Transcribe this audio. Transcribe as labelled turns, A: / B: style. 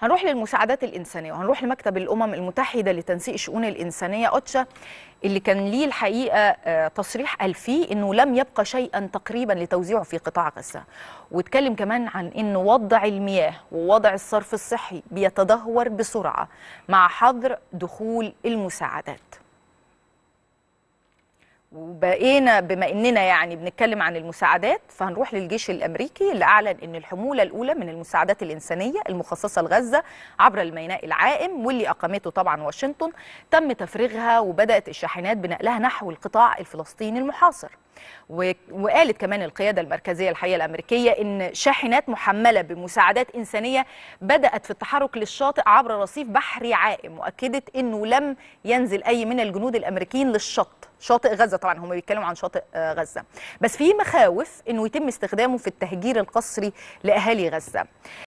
A: هنروح للمساعدات الإنسانية وهنروح لمكتب الأمم المتحدة لتنسيق الشؤون الإنسانية أوتشا اللي كان ليه الحقيقة آه، تصريح قال فيه أنه لم يبقى شيئا تقريبا لتوزيعه في قطاع غزة واتكلم كمان عن أن وضع المياه ووضع الصرف الصحي بيتدهور بسرعة مع حظر دخول المساعدات وبقينا بما اننا يعني بنتكلم عن المساعدات فهنروح للجيش الامريكي اللي اعلن ان الحموله الاولى من المساعدات الانسانيه المخصصه لغزه عبر الميناء العائم واللي اقامته طبعا واشنطن تم تفريغها وبدات الشاحنات بنقلها نحو القطاع الفلسطيني المحاصر وقالت كمان القيادة المركزية الحقيقة الأمريكية إن شاحنات محملة بمساعدات إنسانية بدأت في التحرك للشاطئ عبر رصيف بحري عائم وأكدت إنه لم ينزل أي من الجنود الأمريكيين للشط شاطئ غزه طبعا هم بيتكلموا عن شاطئ آه، غزه بس في مخاوف انه يتم استخدامه في التهجير القسري لاهالي غزه